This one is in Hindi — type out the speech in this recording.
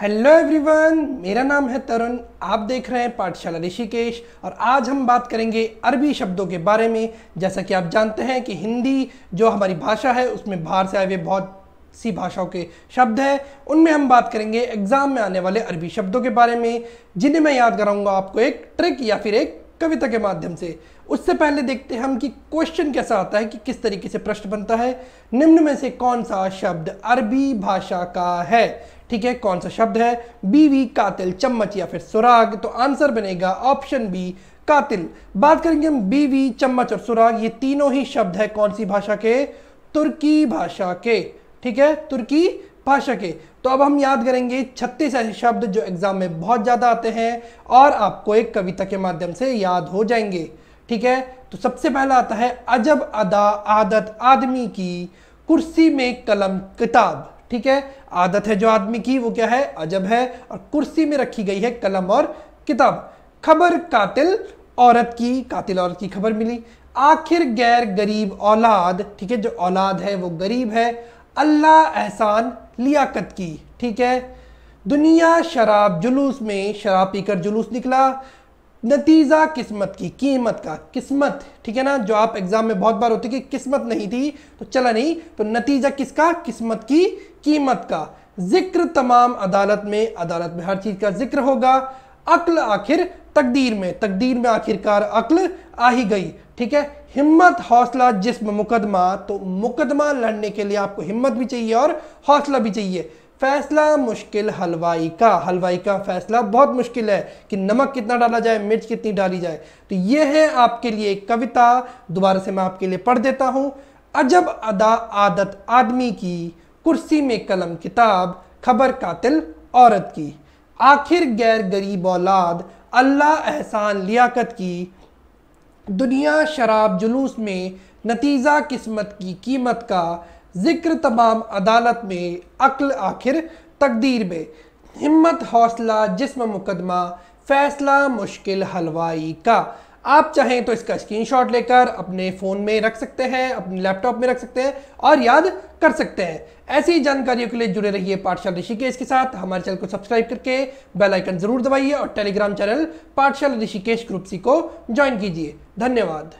हेलो एवरीवन मेरा नाम है तरुण आप देख रहे हैं पाठशाला ऋषिकेश और आज हम बात करेंगे अरबी शब्दों के बारे में जैसा कि आप जानते हैं कि हिंदी जो हमारी भाषा है उसमें बाहर से आए हुए बहुत सी भाषाओं के शब्द हैं उनमें हम बात करेंगे एग्ज़ाम में आने वाले अरबी शब्दों के बारे में जिन्हें मैं याद कराऊंगा आपको एक ट्रिक या फिर एक कविता के माध्यम से उससे पहले देखते हैं हम कि क्वेश्चन कैसा आता है कि किस तरीके से प्रश्न बनता है निम्न में से कौन सा शब्द अरबी भाषा का है ठीक है कौन सा शब्द है बीवी कातिल चम्मच या फिर सुराग तो आंसर बनेगा ऑप्शन बी कातिल बात करेंगे हम बीवी चम्मच और सुराग ये तीनों ही शब्द है कौन सी भाषा के तुर्की भाषा के ठीक है तुर्की भाषा के तो अब हम याद करेंगे 36 ऐसे शब्द जो एग्जाम में बहुत ज़्यादा आते हैं और आपको एक कविता के माध्यम से याद हो जाएंगे ठीक है तो सबसे पहला आता है अजब अदा आदत आदमी की कुर्सी में कलम किताब ठीक है आदत है जो आदमी की वो क्या है अजब है और कुर्सी में रखी गई है कलम और किताब खबर कातिल औरत की कातिल औरत की खबर मिली आखिर गैर गरीब औलाद ठीक है जो औलाद है वो गरीब है अल्लाह एहसान लियाकत की ठीक है दुनिया शराब जुलूस में शराब पीकर जुलूस निकला नतीजा किस्मत की कीमत का किस्मत ठीक है ना जो आप एग्जाम में बहुत बार होती कि किस्मत नहीं थी तो चला नहीं तो नतीजा किसका किस्मत की कीमत का जिक्र तमाम अदालत में अदालत में हर चीज़ का जिक्र होगा अक्ल आखिर तकदीर में तकदीर में आखिरकार अक्ल आ ही गई ठीक है हिम्मत हौसला जिस्म मुकदमा तो मुकदमा लड़ने के लिए आपको हिम्मत भी चाहिए और हौसला भी चाहिए फैसला मुश्किल हलवाई का हलवाई का फैसला बहुत मुश्किल है कि नमक कितना डाला जाए मिर्च कितनी डाली जाए तो ये है आपके लिए कविता दोबारा से मैं आपके लिए पढ़ देता हूँ अजब अदा आदत आदमी की कुर्सी में कलम किताब खबर कातिल औरत की आखिर गैर गरीब औलाद अल्लाह एहसान लियाकत की दुनिया शराब जुलूस में नतीजा किस्मत की कीमत का जिक्र तमाम अदालत में अक्ल आखिर तकदीर में हिम्मत हौसला जिसम मुकदमा फैसला मुश्किल हलवाई का आप चाहें तो इसका स्क्रीनशॉट लेकर अपने फ़ोन में रख सकते हैं अपने लैपटॉप में रख सकते हैं और याद कर सकते हैं ऐसी जानकारियों के लिए जुड़े रहिए पाठशाला ऋषिकेश के साथ हमारे चैनल को सब्सक्राइब करके बेल आइकन ज़रूर दबाइए और टेलीग्राम चैनल पाठशाला ऋषिकेश ग्रुप सी को ज्वाइन कीजिए धन्यवाद